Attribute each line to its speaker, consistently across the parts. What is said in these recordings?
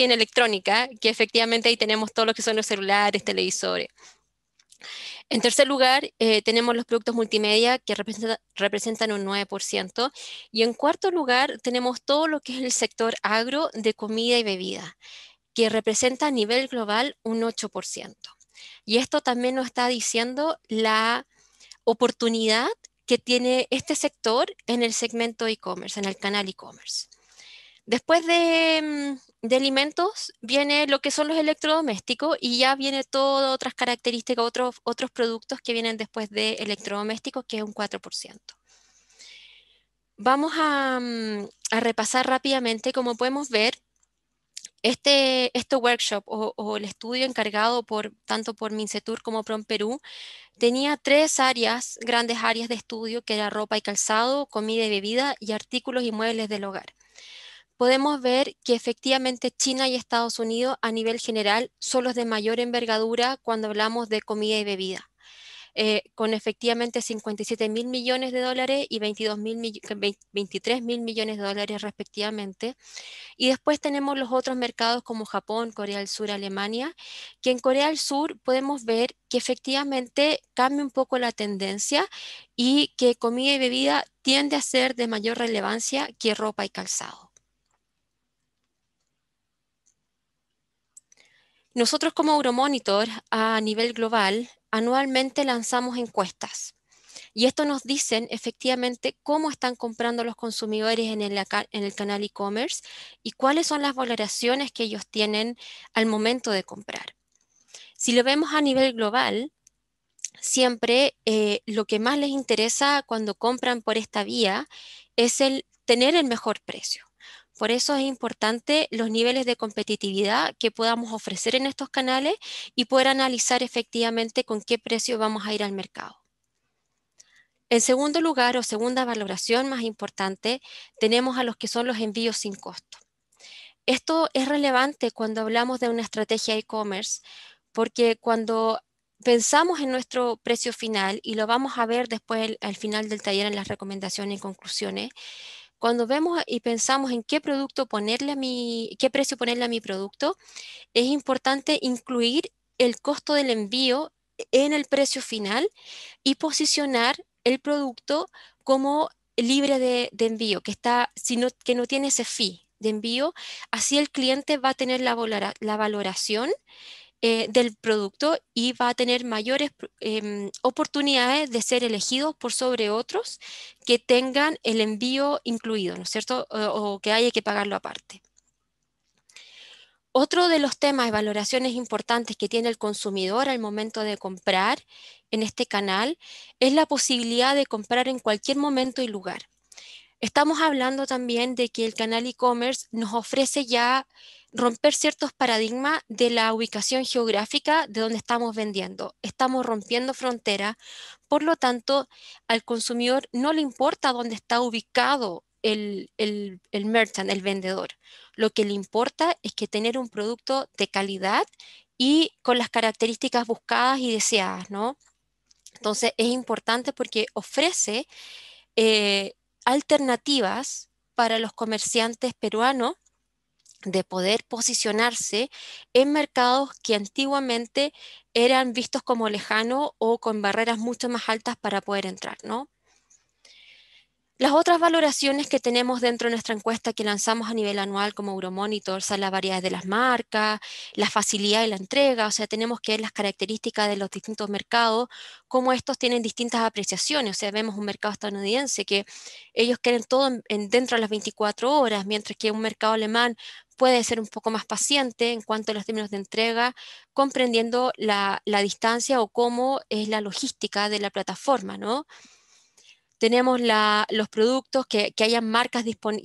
Speaker 1: en electrónica, que efectivamente ahí tenemos todo lo que son los celulares, televisores. En tercer lugar, eh, tenemos los productos multimedia que representan un 9%. Y en cuarto lugar, tenemos todo lo que es el sector agro de comida y bebida, que representa a nivel global un 8%. Y esto también nos está diciendo la oportunidad que tiene este sector en el segmento e-commerce, en el canal e-commerce. Después de, mm, de alimentos viene lo que son los electrodomésticos y ya viene todas otras características, otros, otros productos que vienen después de electrodomésticos, que es un 4%. Vamos mm, a, repasar rápidamente, como podemos ver, este, este workshop o, el estudio encargado por, tanto por Mincetur como Prom Perú tenía tres áreas, grandes áreas de estudio, que era ropa y calzado, comida y bebida y artículos y muebles del hogar podemos ver que efectivamente China y Estados Unidos a nivel general son los de mayor envergadura cuando hablamos de comida y bebida. Eh, con efectivamente 57 mil millones de dólares y 22 23 mil millones de dólares respectivamente. Y después tenemos los otros mercados como Japón, Corea del Sur, Alemania, que en Corea del Sur podemos ver que efectivamente cambia un poco la tendencia y que comida y bebida tiende a ser de mayor relevancia que ropa y calzado. Nosotros como Euromonitor a nivel global anualmente lanzamos encuestas y esto nos dicen efectivamente cómo están comprando los consumidores en el, canal e-commerce y cuáles son las valoraciones que ellos tienen al momento de comprar. Si lo vemos a nivel global, siempre eh, lo que más les interesa cuando compran por esta vía es el tener el mejor precio. Por eso es importante los niveles de competitividad que podamos ofrecer en estos canales y poder analizar efectivamente con qué precio vamos a ir al mercado. En segundo lugar o segunda valoración más importante, tenemos a los que son los envíos sin costo. Esto es relevante cuando hablamos de una estrategia e-commerce, porque cuando pensamos en nuestro precio final, y lo vamos a ver después al final del taller en las recomendaciones y conclusiones, cuando vemos y pensamos en qué producto ponerle a mi, qué precio ponerle a mi producto, es importante incluir el costo del envío en el precio final y posicionar el producto como libre de, envío, que, está, que no tiene ese fee de envío. Así el cliente va a tener la, la valoración eh, del producto y va a tener mayores em, oportunidades de ser elegido por sobre otros que tengan el envío incluido, ¿no es cierto? O, que haya que pagarlo aparte. Otro de los temas y valoraciones importantes que tiene el consumidor al momento de comprar en este canal es la posibilidad de comprar en cualquier momento y lugar. Estamos hablando también de que el canal e-commerce nos ofrece ya romper ciertos paradigmas de la ubicación geográfica de donde estamos vendiendo. Estamos rompiendo fronteras, por lo tanto, al consumidor no le importa dónde está ubicado el, el, merchant, el vendedor. Lo que le importa es que tener un producto de calidad y con las características buscadas y deseadas, ¿no? Entonces es importante porque ofrece eh, alternativas para los comerciantes peruanos de poder posicionarse en mercados que antiguamente eran vistos como lejanos o con barreras mucho más altas para poder entrar, ¿no? Las otras valoraciones que tenemos dentro de nuestra encuesta que lanzamos a nivel anual como Euromonitor son la variedad de las marcas, la facilidad de la entrega, o sea, tenemos que ver las características de los distintos mercados, cómo estos tienen distintas apreciaciones, o sea, vemos un mercado estadounidense que ellos quieren todo dentro de las 24 horas, mientras que un mercado alemán puede ser un poco más paciente en cuanto a los términos de entrega, comprendiendo la, la distancia o cómo es la logística de la plataforma, ¿no? tenemos los productos, que, hayan marcas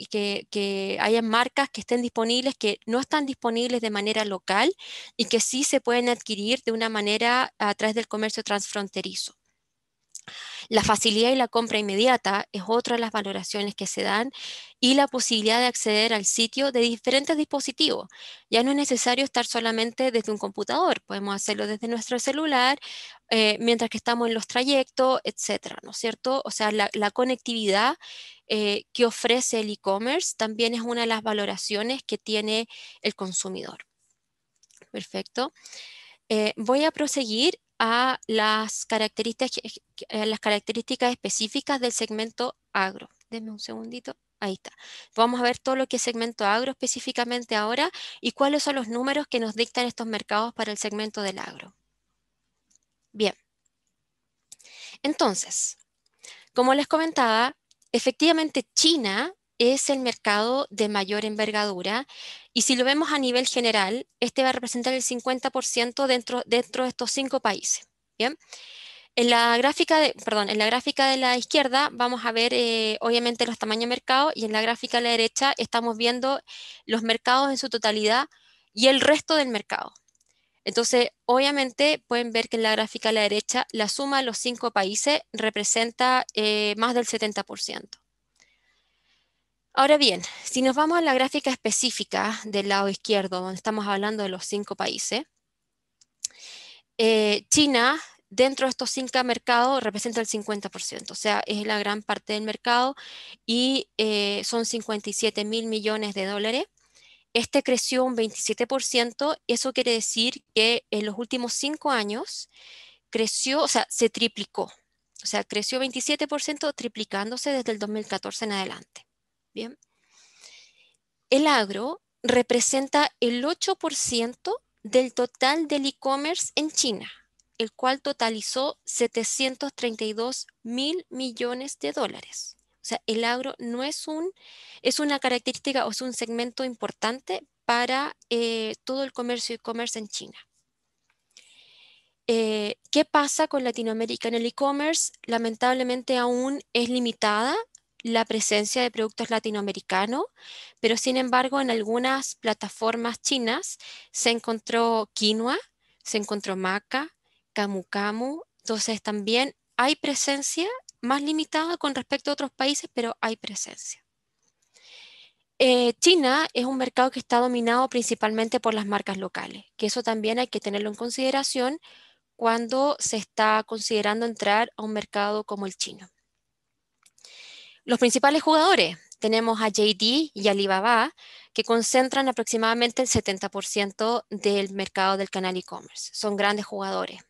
Speaker 1: que, que hayan marcas que estén disponibles, que no están disponibles de manera local y que sí se pueden adquirir de una manera a través del comercio transfronterizo. La facilidad y la compra inmediata es otra de las valoraciones que se dan y la posibilidad de acceder al sitio de diferentes dispositivos. Ya no es necesario estar solamente desde un computador, podemos hacerlo desde nuestro celular, eh, mientras que estamos en los trayectos, etcétera, ¿no es cierto? O sea, la, conectividad eh, que ofrece el e-commerce también es una de las valoraciones que tiene el consumidor. Perfecto. Eh, voy a proseguir a las características, eh, las características específicas del segmento agro. deme un segundito. Ahí está. Vamos a ver todo lo que es segmento agro específicamente ahora y cuáles son los números que nos dictan estos mercados para el segmento del agro. Bien. Entonces, como les comentaba, efectivamente China es el mercado de mayor envergadura y si lo vemos a nivel general, este va a representar el 50% dentro, dentro de estos cinco países. ¿bien? En la, gráfica de, perdón, en la gráfica de la izquierda vamos a ver eh, obviamente los tamaños de mercado y en la gráfica de la derecha estamos viendo los mercados en su totalidad y el resto del mercado. Entonces, obviamente pueden ver que en la gráfica de la derecha la suma de los cinco países representa eh, más del 70%. Ahora bien, si nos vamos a la gráfica específica del lado izquierdo, donde estamos hablando de los cinco países, eh, China dentro de estos cinco mercados representa el 50%, o sea, es la gran parte del mercado y eh, son 57 mil millones de dólares. Este creció un 27%, eso quiere decir que en los últimos cinco años creció, o sea, se triplicó, o sea, creció 27% triplicándose desde el 2014 en adelante. El agro representa el 8% del total del e-commerce en China, el cual totalizó 732 mil millones de dólares. O sea, el agro no es, un, es una característica o es un segmento importante para eh, todo el comercio e-commerce en China. Eh, ¿Qué pasa con Latinoamérica en el e-commerce? Lamentablemente aún es limitada la presencia de productos latinoamericanos, pero sin embargo en algunas plataformas chinas se encontró quinoa, se encontró maca, camu camu, entonces también hay presencia más limitada con respecto a otros países, pero hay presencia. Eh, China es un mercado que está dominado principalmente por las marcas locales, que eso también hay que tenerlo en consideración cuando se está considerando entrar a un mercado como el chino. Los principales jugadores, tenemos a JD y Alibaba, que concentran aproximadamente el 70% del mercado del canal e-commerce. Son grandes jugadores.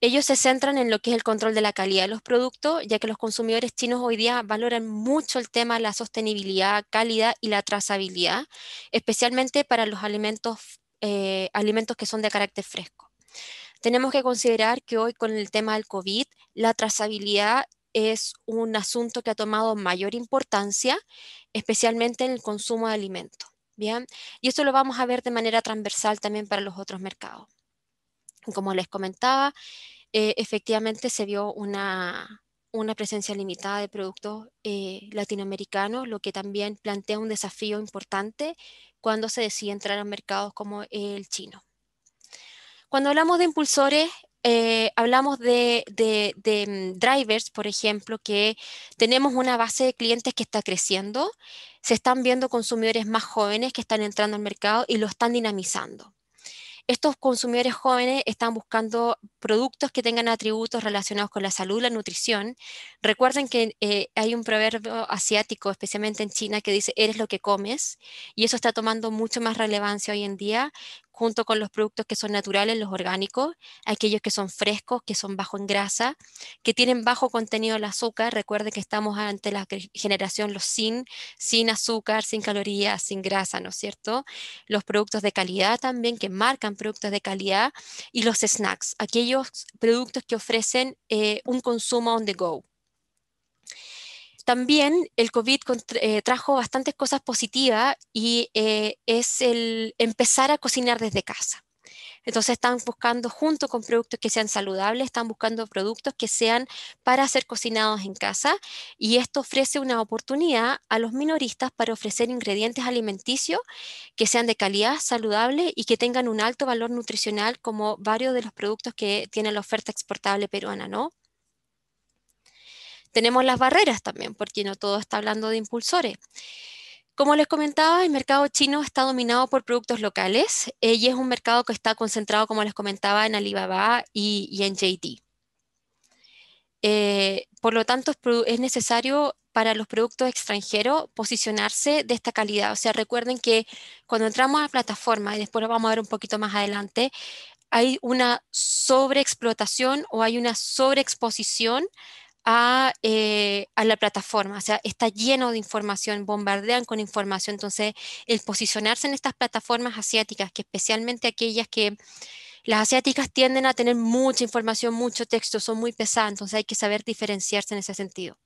Speaker 1: Ellos se centran en lo que es el control de la calidad de los productos, ya que los consumidores chinos hoy día valoran mucho el tema de la sostenibilidad, calidad y la trazabilidad, especialmente para los alimentos, eh, alimentos que son de carácter fresco. Tenemos que considerar que hoy con el tema del COVID, la trazabilidad es un asunto que ha tomado mayor importancia, especialmente en el consumo de alimentos. ¿bien? Y eso lo vamos a ver de manera transversal también para los otros mercados. Como les comentaba, eh, efectivamente se vio una, presencia limitada de productos eh, latinoamericanos, lo que también plantea un desafío importante cuando se decide entrar a mercados como el chino. Cuando hablamos de impulsores, eh, hablamos de, mm, drivers, por ejemplo, que tenemos una base de clientes que está creciendo, se están viendo consumidores más jóvenes que están entrando al mercado y lo están dinamizando. Estos consumidores jóvenes están buscando productos que tengan atributos relacionados con la salud, la nutrición. Recuerden que eh, hay un proverbio asiático, especialmente en China, que dice, eres lo que comes, y eso está tomando mucho más relevancia hoy en día junto con los productos que son naturales, los orgánicos, aquellos que son frescos, que son bajo en grasa, que tienen bajo contenido de azúcar. Recuerden que estamos ante la generación los sin, sin azúcar, sin calorías, sin grasa, ¿no es cierto? Los productos de calidad también, que marcan productos de calidad, y los snacks, aquellos productos que ofrecen eh, un consumo on the go. También el COVID eh, trajo bastantes cosas positivas y eh, es el empezar a cocinar desde casa. Entonces están buscando junto con productos que sean saludables, están buscando productos que sean para ser cocinados en casa y esto ofrece una oportunidad a los minoristas para ofrecer ingredientes alimenticios que sean de calidad, saludable y que tengan un alto valor nutricional como varios de los productos que tiene la oferta exportable peruana, ¿no? Tenemos las barreras también, porque no todo está hablando de impulsores. Como les comentaba, el mercado chino está dominado por productos locales y es un mercado que está concentrado, como les comentaba, en Alibaba y, en JT. Eh, por lo tanto, es, es necesario para los productos extranjeros posicionarse de esta calidad. O sea, recuerden que cuando entramos a la plataforma, y después lo vamos a ver un poquito más adelante, hay una sobreexplotación o hay una sobreexposición eh, a, la plataforma. O sea, está lleno de información, bombardean con información. Entonces, el posicionarse en estas plataformas asiáticas, que especialmente aquellas que las asiáticas tienden a tener mucha información, mucho texto, son muy pesadas, entonces hay que saber diferenciarse en ese sentido.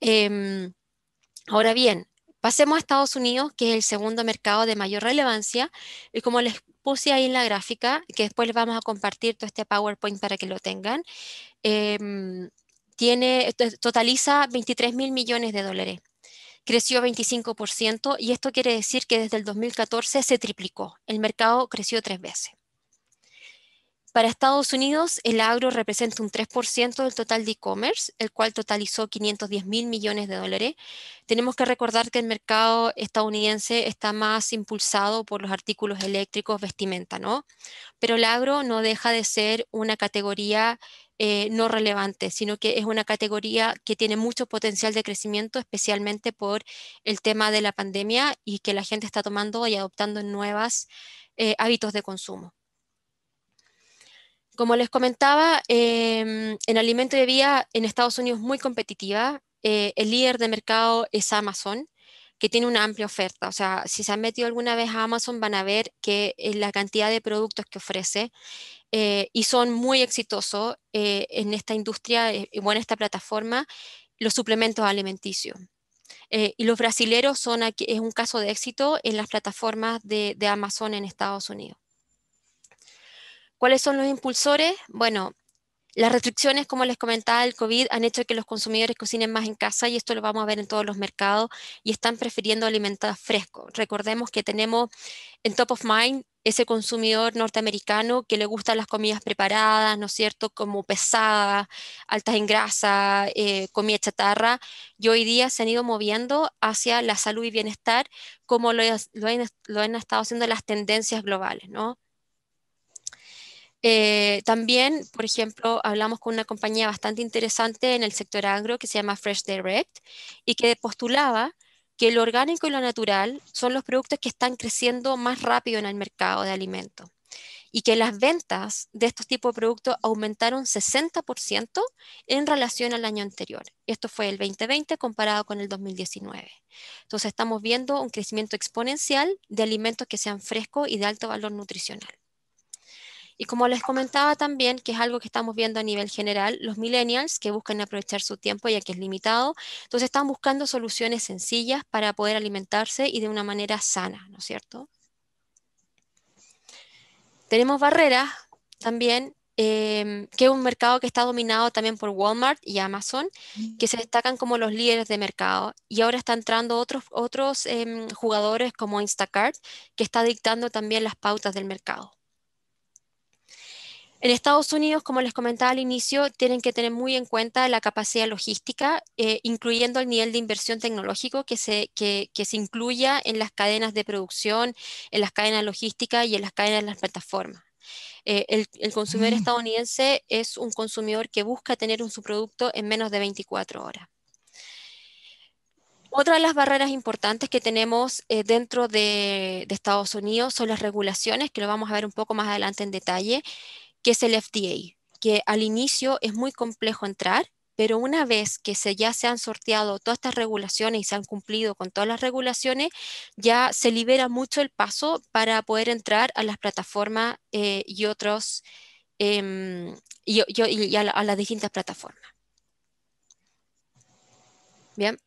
Speaker 1: Em, ahora bien, pasemos a Estados Unidos, que es el segundo mercado de mayor relevancia, y como les puse ahí en la gráfica, que después les vamos a compartir todo este PowerPoint para que lo tengan. Em, tiene, totaliza 23 mil millones de dólares. Creció 25% y esto quiere decir que desde el 2014 se triplicó. El mercado creció tres veces. Para Estados Unidos, el agro representa un 3% del total de e-commerce, el cual totalizó 510 mil millones de dólares. Tenemos que recordar que el mercado estadounidense está más impulsado por los artículos eléctricos, vestimenta, ¿no? Pero el agro no deja de ser una categoría eh, no relevante, sino que es una categoría que tiene mucho potencial de crecimiento, especialmente por el tema de la pandemia y que la gente está tomando y adoptando nuevos eh, hábitos de consumo. Como les comentaba, em, en alimento de vía en Estados Unidos muy competitiva. Eh, el líder de mercado es Amazon, que tiene una amplia oferta. O sea, si se han metido alguna vez a Amazon van a ver que eh, la cantidad de productos que ofrece eh, y son muy exitosos en esta industria y en esta plataforma, los suplementos alimenticios. y los brasileros son aquí, es un caso de éxito en las plataformas de Amazon en Estados Unidos. ¿Cuáles son los impulsores? Bueno, las restricciones, como les comentaba, el COVID han hecho que los consumidores cocinen más en casa y esto lo vamos a ver en todos los mercados y están prefiriendo alimentar fresco. Recordemos que tenemos en top of mind ese consumidor norteamericano que le gustan las comidas preparadas, ¿no es cierto?, como pesadas, altas en grasa, eh, comida chatarra, y hoy día se han ido moviendo hacia la salud y bienestar como lo han estado haciendo las tendencias globales, ¿no? Eh, también, por ejemplo, hablamos con una compañía bastante interesante en el sector agro que se llama Fresh Direct y que postulaba que lo orgánico y lo natural son los productos que están creciendo más rápido en el mercado de alimentos y que las ventas de estos tipos de productos aumentaron 60% en relación al año anterior. Esto fue el 2020 comparado con el 2019. Entonces estamos viendo un crecimiento exponencial de alimentos que sean frescos y de alto valor nutricional. Y como les comentaba también, que es algo que estamos viendo a nivel general, los millennials que buscan aprovechar su tiempo ya que es limitado, entonces están buscando soluciones sencillas para poder alimentarse y de una manera sana, ¿no es cierto? Tenemos barreras también em, que es un mercado que está dominado también por Walmart y Amazon, que se destacan como los líderes de mercado. Y ahora está entrando otros, otros em, jugadores como Instacart, que está dictando también las pautas del mercado. En Estados Unidos, como les comentaba al inicio, tienen que tener muy en cuenta la capacidad logística, eh, incluyendo el nivel de inversión tecnológico que se, se incluya en las cadenas de producción, en las cadenas logísticas y en las cadenas de las plataformas. Eh, el, consumidor mm. estadounidense es un consumidor que busca tener un, subproducto en menos de 24 horas. Otra de las barreras importantes que tenemos eh, dentro de Estados Unidos son las regulaciones, que lo vamos a ver un poco más adelante en detalle, que es el FDA, que al inicio es muy complejo entrar, pero una vez que se, ya se han sorteado todas estas regulaciones y se han cumplido con todas las regulaciones, ya se libera mucho el paso para poder entrar a las plataformas eh, y otros em, y, a las distintas plataformas. Bien.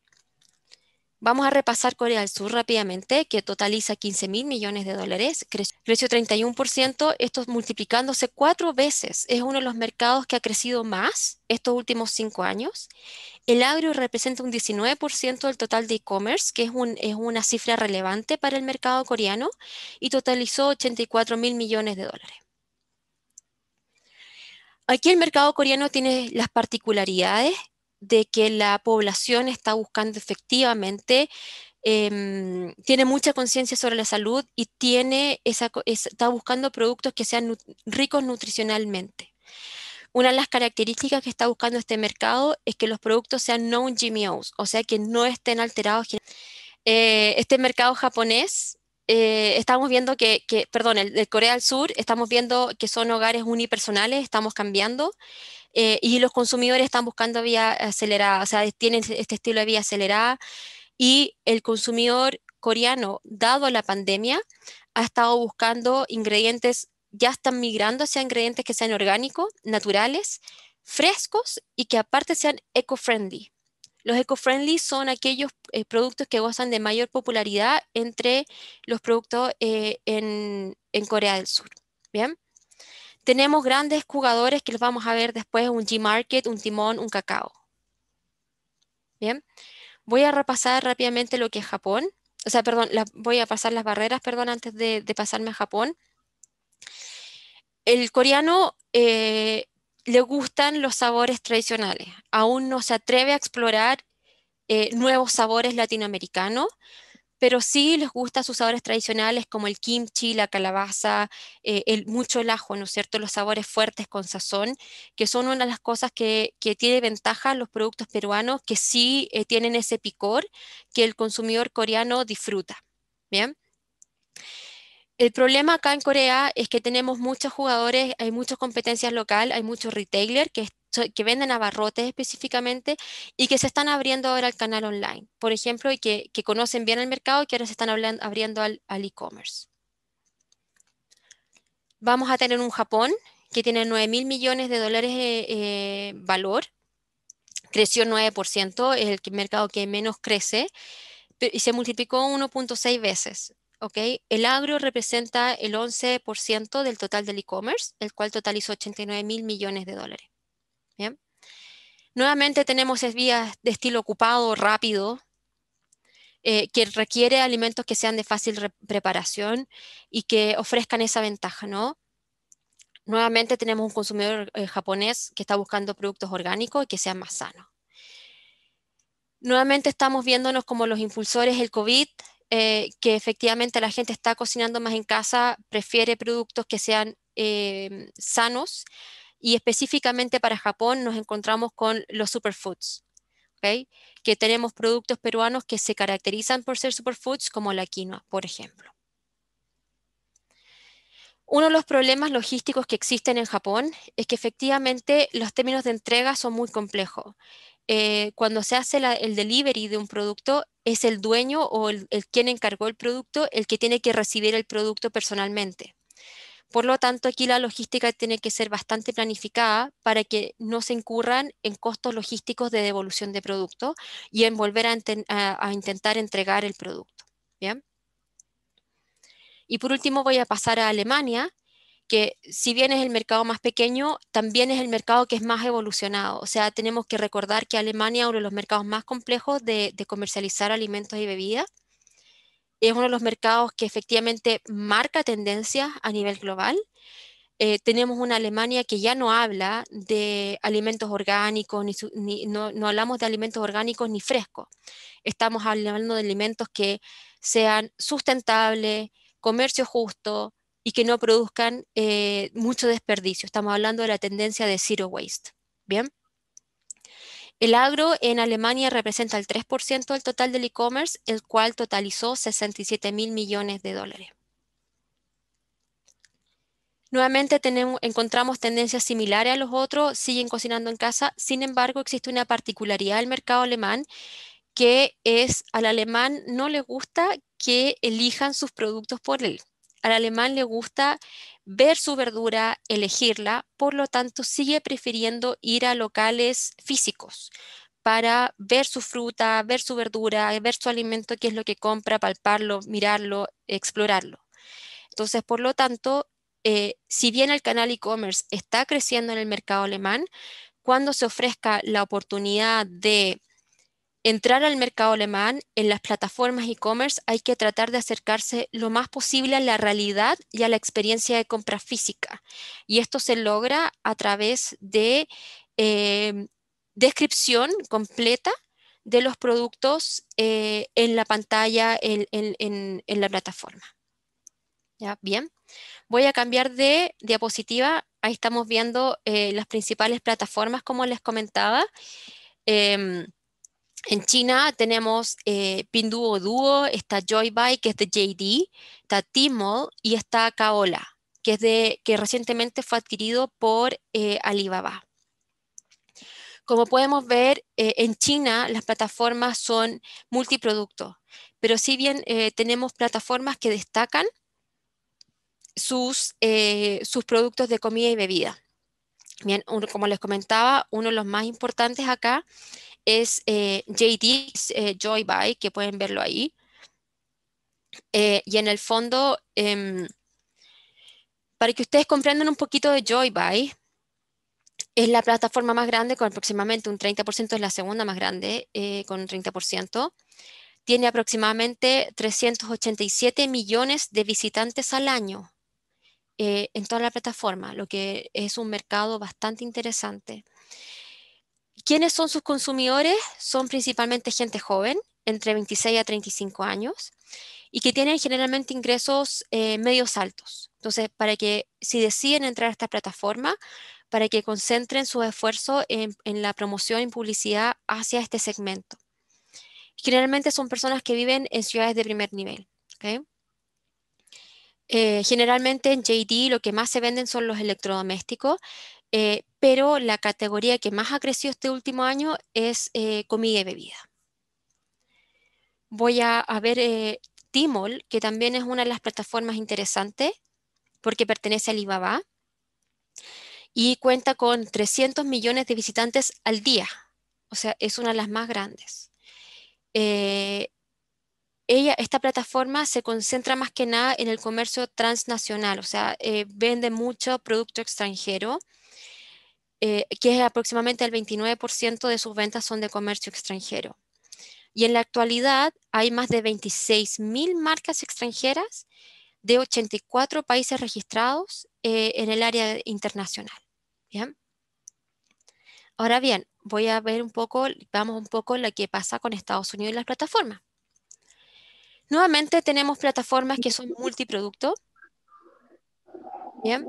Speaker 1: Vamos a repasar Corea del Sur rápidamente, que totaliza 15 mil millones de dólares, creció 31%, esto multiplicándose cuatro veces. Es uno de los mercados que ha crecido más estos últimos cinco años. El agro representa un 19% del total de e-commerce, que es, un, es, una cifra relevante para el mercado coreano, y totalizó 84 mil millones de dólares. Aquí el mercado coreano tiene las particularidades de que la población está buscando efectivamente, em, tiene mucha conciencia sobre la salud y tiene esa, está buscando productos que sean ricos nutricionalmente. Una de las características que está buscando este mercado es que los productos sean non-GMOs, o sea, que no estén alterados. Eh, este mercado japonés eh, estamos viendo que, perdón, el, de Corea del Sur, estamos viendo que son hogares unipersonales, estamos cambiando. Eh, y los consumidores están buscando vía acelerada, o sea, tienen este, este estilo de vía acelerada y el consumidor coreano, dado la pandemia, ha estado buscando ingredientes, ya están migrando hacia ingredientes que sean orgánicos, naturales, frescos y que aparte sean eco-friendly. Los eco-friendly son aquellos eh, productos que gozan de mayor popularidad entre los productos eh, en, en Corea del Sur. Bien. Tenemos grandes jugadores que los vamos a ver después, un G-Market, un Timón, un Cacao. Bien, voy a repasar rápidamente lo que es Japón. O sea, perdón, voy a pasar las barreras, perdón, antes de, pasarme a Japón. El coreano eh, le gustan los sabores tradicionales, aún no se atreve a explorar eh, nuevos sabores latinoamericanos, pero sí les gusta sus sabores tradicionales como el kimchi, la calabaza, eh, el, mucho el ajo, ¿no es cierto? Los sabores fuertes con sazón, que son una de las cosas que, tiene ventaja los productos peruanos, que sí eh, tienen ese picor que el consumidor coreano disfruta. Bien. El problema acá en Corea es que tenemos muchos jugadores, hay muchas competencias local, hay muchos retailers que que venden abarrotes específicamente y que se están abriendo ahora al canal online, por ejemplo, y que, conocen bien el mercado y que ahora se están abriendo al, e-commerce. Vamos a tener un Japón que tiene 9 mil millones de dólares de eh, eh, valor, creció 9%, es el mercado que menos crece, y se multiplicó 1.6 veces. Okay. El agro representa el 11% del total del e-commerce, el cual totalizó 89 mil millones de dólares. Nuevamente tenemos vías de estilo ocupado rápido, eh, que requiere alimentos que sean de fácil preparación y que ofrezcan esa ventaja, ¿no? Nuevamente tenemos un consumidor eh, japonés que está buscando productos orgánicos y que sean más sanos. Nuevamente estamos viéndonos como los impulsores del COVID, eh, que efectivamente la gente está cocinando más en casa, prefiere productos que sean sanos, y específicamente para Japón nos encontramos con los superfoods, que tenemos productos peruanos que se caracterizan por ser superfoods como la quinoa, por ejemplo. Uno de los problemas logísticos que existen en Japón es que efectivamente los términos de entrega son muy complejos. Eh, cuando se hace el delivery de un producto, es el dueño o el, quien encargó el producto el que tiene que recibir el producto personalmente. Por lo tanto, aquí la logística tiene que ser bastante planificada para que no se incurran en costos logísticos de devolución de producto y en volver a, intentar entregar el producto. ¿bien? Y por último voy a pasar a Alemania, que si bien es el mercado más pequeño, también es el mercado que es más evolucionado. O sea, tenemos que recordar que Alemania es uno de los mercados más complejos de comercializar alimentos y bebidas es uno de los mercados que efectivamente marca tendencias a nivel global. Eh, tenemos una Alemania que ya no habla de alimentos orgánicos, ni, no, hablamos de alimentos orgánicos ni frescos. Estamos hablando de alimentos que sean sustentables, comercio justo y que no produzcan eh, mucho desperdicio. Estamos hablando de la tendencia de zero waste. Bien. El agro en Alemania representa el 3% del total del e-commerce, el cual totalizó 67 mil millones de dólares. Nuevamente encontramos tendencias similares a los otros, siguen cocinando en casa, sin embargo existe una particularidad del mercado alemán que es al alemán no le gusta que elijan sus productos por él. Al alemán le gusta ver su verdura, elegirla, por lo tanto sigue prefiriendo ir a locales físicos para ver su fruta, ver su verdura, ver su alimento, qué es lo que compra, palparlo, mirarlo, explorarlo. Entonces, por lo tanto, eh, si bien el canal e-commerce está creciendo en el mercado alemán, cuando se ofrezca la oportunidad de entrar al mercado alemán, en las plataformas e-commerce, hay que tratar de acercarse lo más posible a la realidad y a la experiencia de compra física. Y esto se logra a través de em, descripción completa de los productos eh, en la pantalla, en, la plataforma. ¿Ya? Bien. Voy a cambiar de diapositiva. Ahí estamos viendo eh, las principales plataformas, como les comentaba. Em, en China tenemos eh, Pinduo Duo, está Joybuy, que es de JD, está Tmall y está Kaola, que, es de, que recientemente fue adquirido por eh, Alibaba. Como podemos ver, eh, en China las plataformas son multiproductos, pero si bien eh, tenemos plataformas que destacan sus, sus productos de comida y bebida. Bien, como les comentaba, uno de los más importantes acá es eh, JD, eh, Joy que pueden verlo ahí. Eh, y en el fondo, em, para que ustedes comprendan un poquito de Joy es la plataforma más grande, con aproximadamente un 30%, es la segunda más grande, eh, con un 30%. Tiene aproximadamente 387 millones de visitantes al año en toda la plataforma, lo que es un mercado bastante interesante. ¿Quiénes son sus consumidores? Son principalmente gente joven, entre 26 a 35 años, y que tienen generalmente ingresos eh, medios altos. Entonces, para que si deciden entrar a esta plataforma, para que concentren su esfuerzo en, la promoción y publicidad hacia este segmento. Generalmente son personas que viven en ciudades de primer nivel. Eh, generalmente en JD lo que más se venden son los electrodomésticos, eh, pero la categoría que más ha crecido este último año es eh, comida y bebida. Voy a, ver eh, Timol, que también es una de las plataformas interesantes, porque pertenece a Alibaba y cuenta con 300 millones de visitantes al día. O sea, es una de las más grandes. Eh, ella, esta plataforma se concentra más que nada en el comercio transnacional, o sea, eh, vende mucho producto extranjero eh, que es aproximadamente el 29% de sus ventas son de comercio extranjero. Y en la actualidad hay más de 26.000 marcas extranjeras de 84 países registrados eh, en el área internacional. ¿Bien? Ahora bien, voy a ver un poco, vamos un poco lo que pasa con Estados Unidos y las plataformas. Nuevamente tenemos plataformas que son multiproducto. Bien.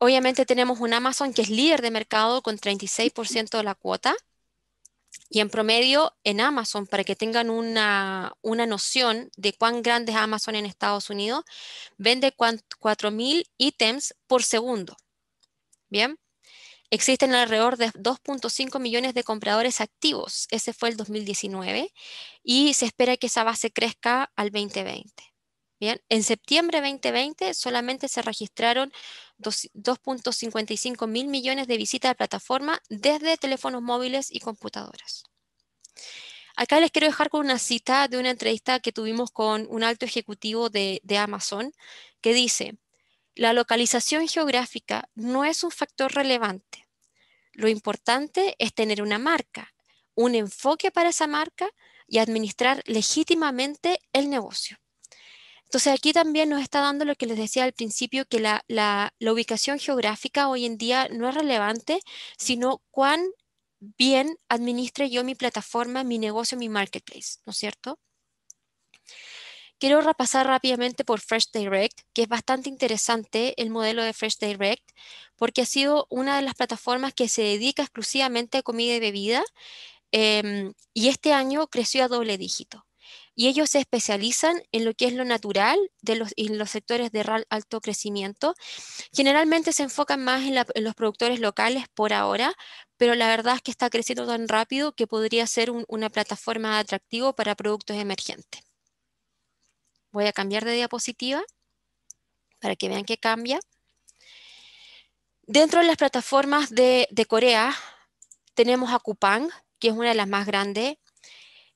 Speaker 1: Obviamente tenemos un Amazon que es líder de mercado con 36% de la cuota. Y en promedio en Amazon, para que tengan una, noción de cuán grande es Amazon en Estados Unidos, vende 4.000 ítems por segundo. Bien, existen alrededor de 2.5 millones de compradores activos. Ese fue el 2019 y se espera que esa base crezca al 2020. Bien, en septiembre 2020 solamente se registraron 2.55 mil millones de visitas a plataforma desde teléfonos móviles y computadoras. Acá les quiero dejar con una cita de una entrevista que tuvimos con un alto ejecutivo de, de Amazon que dice, la localización geográfica no es un factor relevante. Lo importante es tener una marca, un enfoque para esa marca y administrar legítimamente el negocio. Entonces aquí también nos está dando lo que les decía al principio, que la, ubicación geográfica hoy en día no es relevante, sino cuán bien administre yo mi plataforma, mi negocio, mi marketplace, ¿no es cierto? Quiero repasar rápidamente por Fresh Direct, que es bastante interesante el modelo de Fresh Direct, porque ha sido una de las plataformas que se dedica exclusivamente a comida y bebida, em, y este año creció a doble dígito y ellos se especializan en lo que es lo natural de los, en los sectores de alto crecimiento. Generalmente se enfocan más en, los productores locales por ahora, pero la verdad es que está creciendo tan rápido que podría ser una plataforma atractiva para productos emergentes. Voy a cambiar de diapositiva para que vean qué cambia. Dentro de las plataformas de, de Corea tenemos a Coupang, que es una de las más grandes,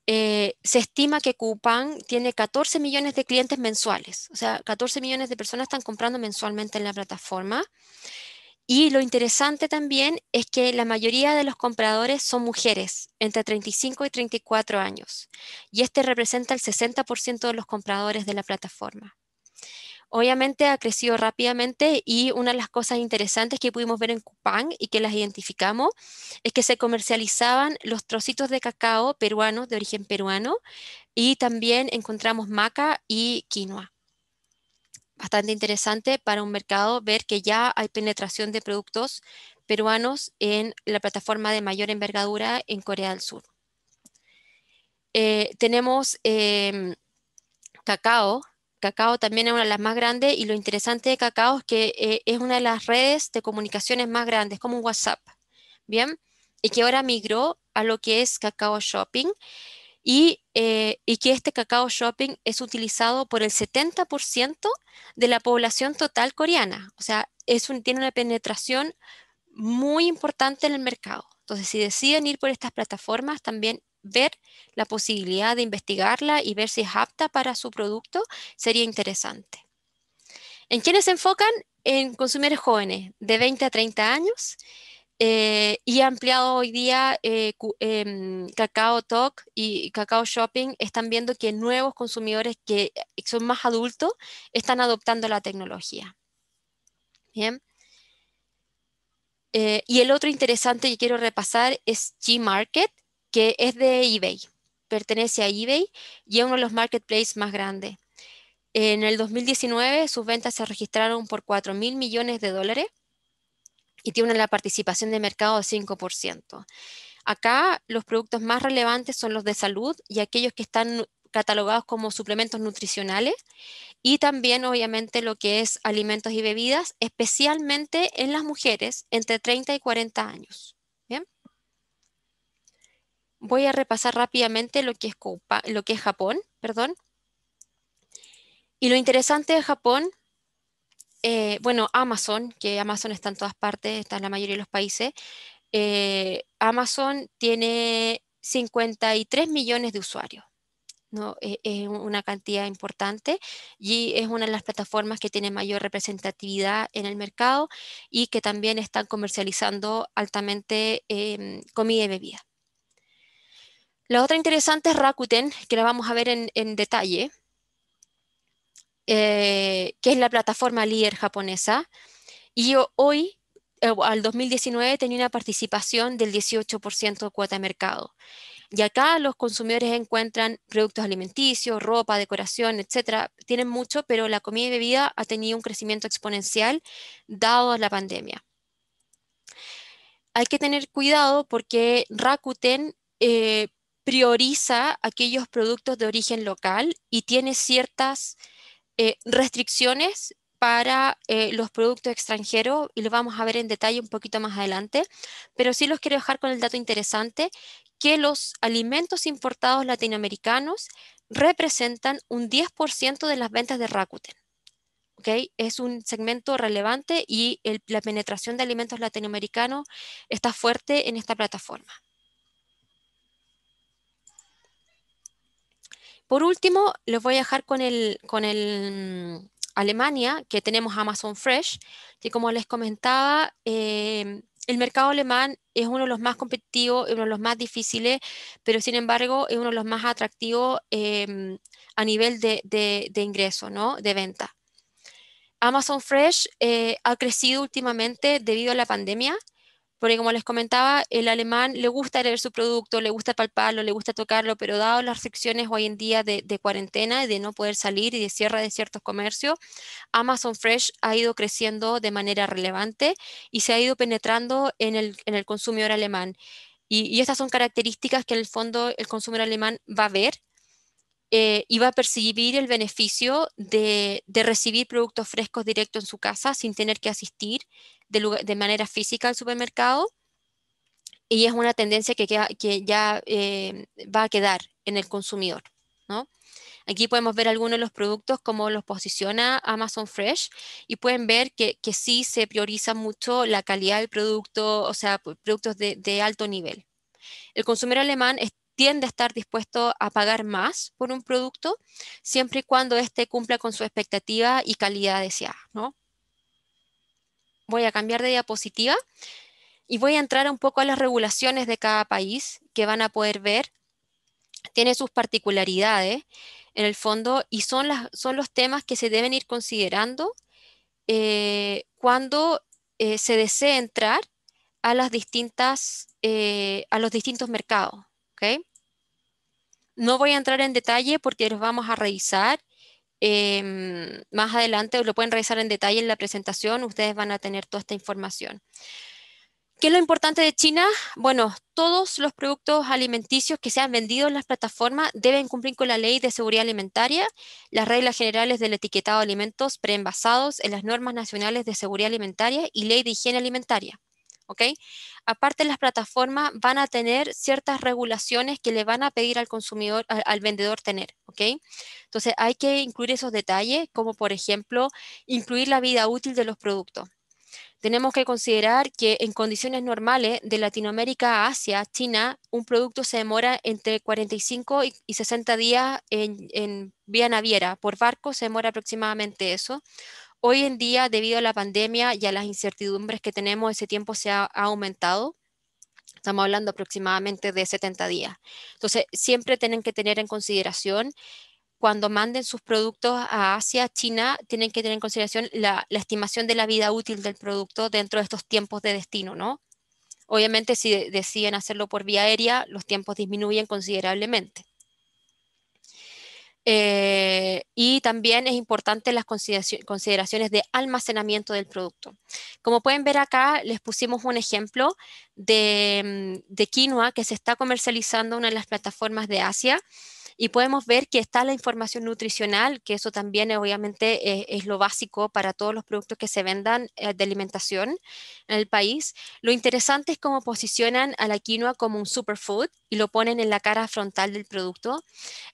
Speaker 1: eh, se estima que Coupang tiene 14 millones de clientes mensuales, o sea, 14 millones de personas están comprando mensualmente en la plataforma. Y lo interesante también es que la mayoría de los compradores son mujeres entre 35 y 34 años, y este representa el 60% de los compradores de la plataforma obviamente ha crecido rápidamente y una de las cosas interesantes que pudimos ver en Coupang y que las identificamos es que se comercializaban los trocitos de cacao peruanos, de origen peruano, y también encontramos maca y quinoa. Bastante interesante para un mercado ver que ya hay penetración de productos peruanos en la plataforma de mayor envergadura en Corea del Sur. Eh, tenemos eh, cacao Cacao también es una de las más grandes y lo interesante de Cacao es que eh, es una de las redes de comunicaciones más grandes, como WhatsApp, ¿bien? Y que ahora migró a lo que es Cacao Shopping y, eh, que este Cacao Shopping es utilizado por el 70% de la población total coreana. O sea, tiene una penetración muy importante en el mercado. Entonces, si deciden ir por estas plataformas, también ver la posibilidad de investigarla y ver si es apta para su producto sería interesante. ¿En quiénes se enfocan? En consumidores jóvenes de 20 a 30 años eh, y ampliado hoy día eh, em, Cacao Talk y Cacao Shopping están viendo que nuevos consumidores que son más adultos están adoptando la tecnología. Bien. Eh, y el otro interesante que quiero repasar es G-Market, que es de eBay, pertenece a eBay y es uno de los marketplaces más grandes. En el 2019 sus ventas se registraron por 4 mil millones de dólares y tiene una participación de mercado de 5%. Acá los productos más relevantes son los de salud y aquellos que están catalogados como suplementos nutricionales y también obviamente lo que es alimentos y bebidas, especialmente en las mujeres entre 30 y 40 años. Voy a repasar rápidamente lo que es, lo que es Japón. Perdón. Y lo interesante de Japón, eh, bueno, Amazon, que Amazon está en todas partes, está en la mayoría de los países, eh, Amazon tiene 53 millones de usuarios. ¿no? E, es una cantidad importante y es una de las plataformas que tiene mayor representatividad en el mercado y que también están comercializando altamente em, comida y bebida. La otra interesante es Rakuten, que la vamos a ver en, detalle, eh, que es la plataforma líder japonesa. Y hoy, eh, al 2019, tenía una participación del 18% de cuota de mercado. Y acá los consumidores encuentran productos alimenticios, ropa, decoración, etcétera. Tienen mucho, pero la comida y bebida ha tenido un crecimiento exponencial dado la pandemia. Hay que tener cuidado porque Rakuten eh, prioriza aquellos productos de origen local y tiene ciertas eh, restricciones para eh, los productos extranjeros y lo vamos a ver en detalle un poquito más adelante, pero sí los quiero dejar con el dato interesante que los alimentos importados latinoamericanos representan un 10% de las ventas de Rakuten. ¿Okay? Es un segmento relevante y la penetración de alimentos latinoamericanos está fuerte en esta plataforma. Por último, les voy a dejar con el, con mm, Alemania, que tenemos Amazon Fresh, que como les comentaba, em, el mercado alemán es uno de los más competitivos, uno de los más difíciles, pero sin embargo es uno de los más atractivos em, a nivel de, ingreso, ¿no? de venta. Amazon Fresh eh, ha crecido últimamente debido a la pandemia porque como les comentaba, el alemán le gusta leer su producto, le gusta palparlo, le gusta tocarlo, pero dado las restricciones hoy en día de, cuarentena y de no poder salir y de cierre de ciertos comercios, Amazon Fresh ha ido creciendo de manera relevante y se ha ido penetrando en el, consumidor alemán. Y, y, estas son características que en el fondo el consumidor alemán va a ver eh, iba a percibir el beneficio de, recibir productos frescos directo en su casa sin tener que asistir de, manera física al supermercado. Y es una tendencia que, ya eh, va a quedar en el consumidor. Aquí podemos ver algunos de los productos, como los posiciona Amazon Fresh, y pueden ver que, sí se prioriza mucho la calidad del producto, o sea, productos de, alto nivel. El consumidor alemán es, tiende a estar dispuesto a pagar más por un producto, siempre y cuando éste cumpla con su expectativa y calidad deseada. Voy a cambiar de diapositiva y voy a entrar un poco a las regulaciones de cada país que van a poder ver. Tiene sus particularidades en el fondo y son, las, son los temas que se deben ir considerando eh, cuando eh, se desee entrar a, las distintas, eh, a los distintos mercados. No voy a entrar en detalle porque los vamos a revisar. Em, más adelante lo pueden revisar en detalle en la presentación, ustedes van a tener toda esta información. ¿Qué es lo importante de China? Bueno, todos los productos alimenticios que sean vendidos en las plataformas deben cumplir con la ley de seguridad alimentaria, las reglas generales del etiquetado de alimentos preenvasados en las normas nacionales de seguridad alimentaria y ley de higiene alimentaria. ¿ok? Aparte, las plataformas van a tener ciertas regulaciones que le van a pedir al consumidor, al, vendedor tener, ¿ok? Entonces, hay que incluir esos detalles, como por ejemplo, incluir la vida útil de los productos. Tenemos que considerar que en condiciones normales de Latinoamérica a Asia, China, un producto se demora entre 45 y 60 días en, en vía naviera. Por barco se demora aproximadamente eso. Hoy en día, debido a la pandemia y a las incertidumbres que tenemos, ese tiempo se ha, aumentado. Estamos hablando aproximadamente de 70 días. Entonces, siempre tienen que tener en consideración cuando manden sus productos a Asia, China, tienen que tener en consideración la, la, estimación de la vida útil del producto dentro de estos tiempos de destino, ¿no? Obviamente, si deciden hacerlo por vía aérea, los tiempos disminuyen considerablemente. Eh, y también es importante las consideraciones de almacenamiento del producto. Como pueden ver acá, les pusimos un ejemplo de, mm, de quinoa que se está comercializando en una de las plataformas de Asia y podemos ver que está la información nutricional, que eso también eh, obviamente eh, es, lo básico para todos los productos que se vendan eh, de alimentación en el país. Lo interesante es cómo posicionan a la quinoa como un superfood y lo ponen en la cara frontal del producto.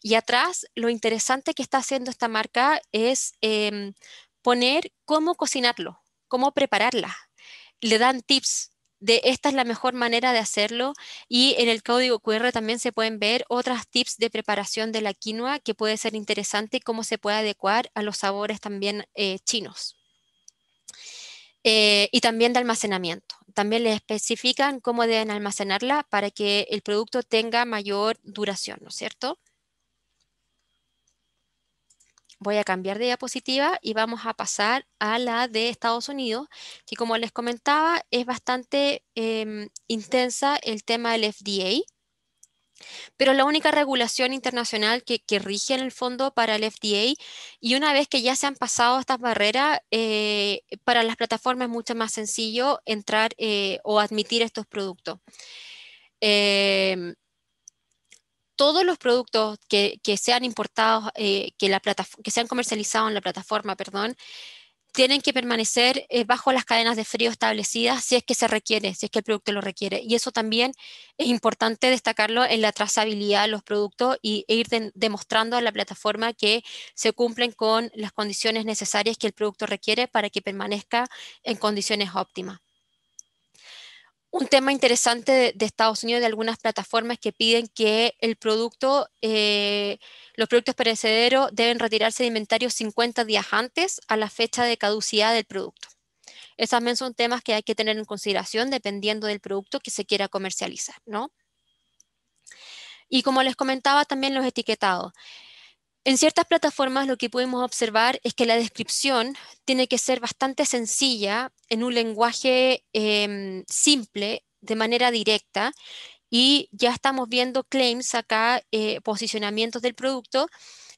Speaker 1: Y atrás, lo interesante que está haciendo esta marca es em, poner cómo cocinarlo, cómo prepararla. Le dan tips de esta es la mejor manera de hacerlo y en el código QR también se pueden ver otras tips de preparación de la quinoa que puede ser interesante cómo se puede adecuar a los sabores también eh, chinos. Eh, y también de almacenamiento. También les especifican cómo deben almacenarla para que el producto tenga mayor duración, ¿no es cierto? Voy a cambiar de diapositiva y vamos a pasar a la de Estados Unidos, que como les comentaba es bastante em, intensa el tema del FDA, pero es la única regulación internacional que, rige en el fondo para el FDA y una vez que ya se han pasado estas barreras, eh, para las plataformas es mucho más sencillo entrar eh, o admitir estos productos. Em, todos los productos que, sean importados, eh, que, la que sean comercializados en la plataforma, perdón, tienen que permanecer eh, bajo las cadenas de frío establecidas si es que se requiere, si es que el producto lo requiere. Y eso también es importante destacarlo en la trazabilidad de los productos y, e ir demostrando a la plataforma que se cumplen con las condiciones necesarias que el producto requiere para que permanezca en condiciones óptimas un tema interesante de, Estados Unidos de algunas plataformas que piden que eh, los productos perecederos deben retirarse de inventario 50 días antes a la fecha de caducidad del producto. Esas también son temas que hay que tener en consideración dependiendo del producto que se quiera comercializar, Y como les comentaba, también los etiquetados. En ciertas plataformas lo que pudimos observar es que la descripción tiene que ser bastante sencilla en un lenguaje em, simple, de manera directa, y ya estamos viendo claims acá, eh, posicionamientos del producto,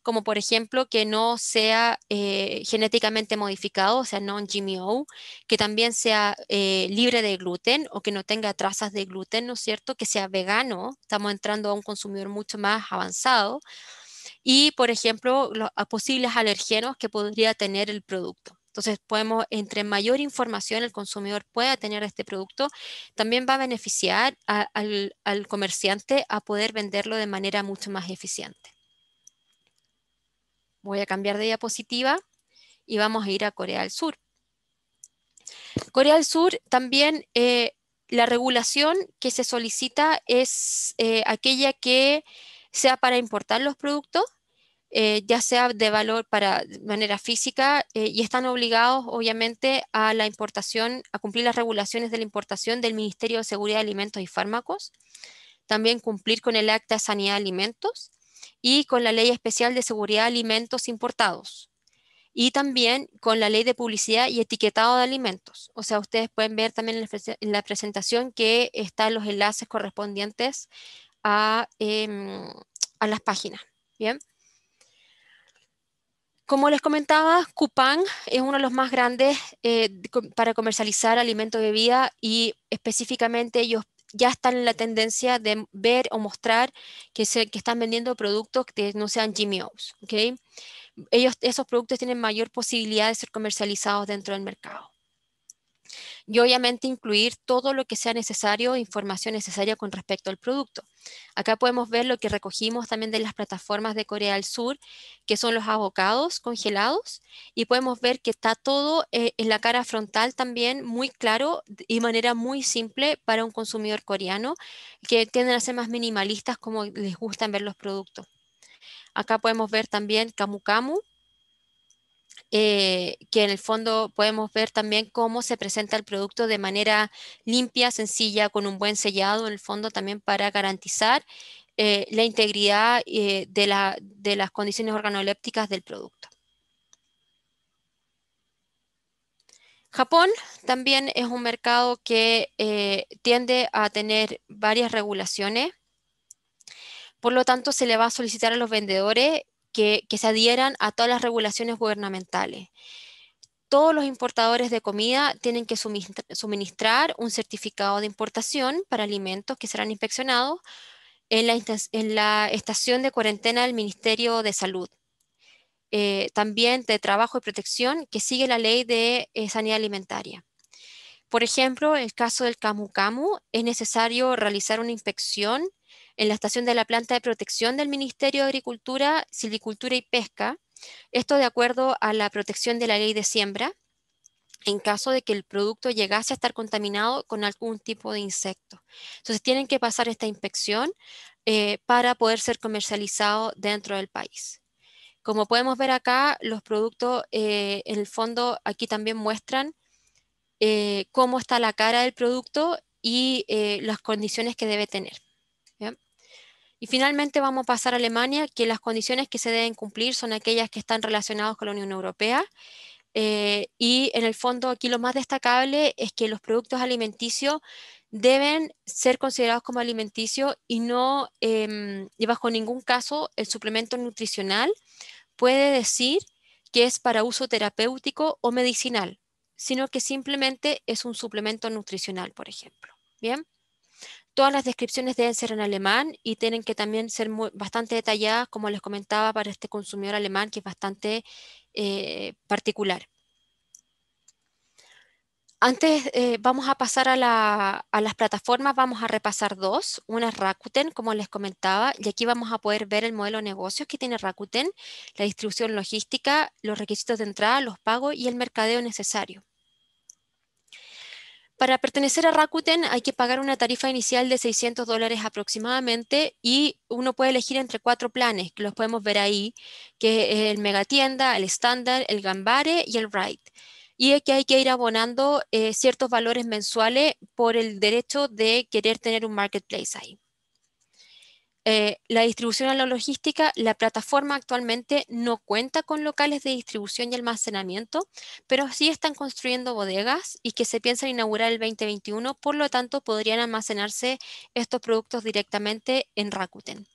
Speaker 1: como por ejemplo que no sea eh, genéticamente modificado, o sea, non-GMO, que también sea eh, libre de gluten o que no tenga trazas de gluten, ¿no es cierto? Que sea vegano, estamos entrando a un consumidor mucho más avanzado. Y, por ejemplo, los posibles alergenos que podría tener el producto. Entonces, podemos, entre mayor información el consumidor pueda tener de este producto, también va a beneficiar al, comerciante a poder venderlo de manera mucho más eficiente. Voy a cambiar de diapositiva y vamos a ir a Corea del Sur. Corea del Sur también eh, la regulación que se solicita es eh, aquella que sea para importar los productos eh, ya sea de valor para manera física, eh, y están obligados, obviamente, a la importación, a cumplir las regulaciones de la importación del Ministerio de Seguridad de Alimentos y Fármacos, también cumplir con el Acta de Sanidad de Alimentos y con la Ley Especial de Seguridad de Alimentos Importados. Y también con la ley de publicidad y etiquetado de alimentos. O sea, ustedes pueden ver también en la presentación que están los enlaces correspondientes a, em, a las páginas. Bien. Como les comentaba, Coupang es uno de los más grandes eh, para comercializar alimentos y bebida y específicamente ellos ya están en la tendencia de ver o mostrar que, se, están vendiendo productos que no sean GMOs. Ellos, esos productos tienen mayor posibilidad de ser comercializados dentro del mercado y obviamente incluir todo lo que sea necesario, información necesaria con respecto al producto. Acá podemos ver lo que recogimos también de las plataformas de Corea del Sur, que son los abocados congelados, y podemos ver que está todo eh, en la cara frontal también muy claro y de manera muy simple para un consumidor coreano, que tienden a ser más minimalistas como les gustan ver los productos. Acá podemos ver también Camu Camu, eh, que en el fondo podemos ver también cómo se presenta el producto de manera limpia, sencilla, con un buen sellado, en el fondo también para garantizar eh, la integridad eh, de, las condiciones organolépticas del producto. Japón también es un mercado que tiende a tener varias regulaciones, por lo tanto se le va a solicitar a los vendedores que, se adhieran a todas las regulaciones gubernamentales todos los importadores de comida tienen que suministrar un certificado de importación para alimentos que serán inspeccionados en la, estación de cuarentena del Ministerio de Salud. Eh, también de trabajo y protección que sigue la ley de eh, sanidad alimentaria. Por ejemplo, en el caso del camu camu, es necesario realizar una inspección en la estación de la planta de protección del Ministerio de Agricultura, Silvicultura y Pesca, esto de acuerdo a la protección de la ley de siembra, en caso de que el producto llegase a estar contaminado con algún tipo de insecto. Entonces tienen que pasar esta inspección eh, para poder ser comercializado dentro del país. Como podemos ver acá, los productos eh, en el fondo aquí también muestran eh, cómo está la cara del producto y las condiciones que debe tener. Y finalmente vamos a pasar a Alemania, que las condiciones que se deben cumplir son aquellas que están relacionadas con la Unión Europea. Eh, y en el fondo aquí lo más destacable es que los productos alimenticios deben ser considerados como alimenticios y no, em, y bajo ningún caso, el suplemento nutricional puede decir que es para uso terapéutico o medicinal, sino que simplemente es un suplemento nutricional, por ejemplo. Bien. Todas las descripciones deben ser en alemán y tienen que también ser bastante detalladas, como les comentaba, para este consumidor alemán que es bastante eh, particular. Antes eh, vamos a pasar a, a, las plataformas, vamos a repasar dos. Una es Rakuten, como les comentaba, y aquí vamos a poder ver el modelo de negocios que tiene Rakuten, la distribución logística, los requisitos de entrada, los pagos y el mercadeo necesario. Para pertenecer a Rakuten hay que pagar una tarifa inicial de 600 dólares aproximadamente y uno puede elegir entre cuatro planes, que los podemos ver ahí, que es el Megatienda, el estándar, el Gambare y el Ride. Y es que hay que ir abonando eh, ciertos valores mensuales por el derecho de querer tener un marketplace ahí. Eh, la distribución a la logística, la plataforma actualmente no cuenta con locales de distribución y almacenamiento, pero sí están construyendo bodegas y que se piensan inaugurar el 2021, por lo tanto podrían almacenarse estos productos directamente en Rakuten.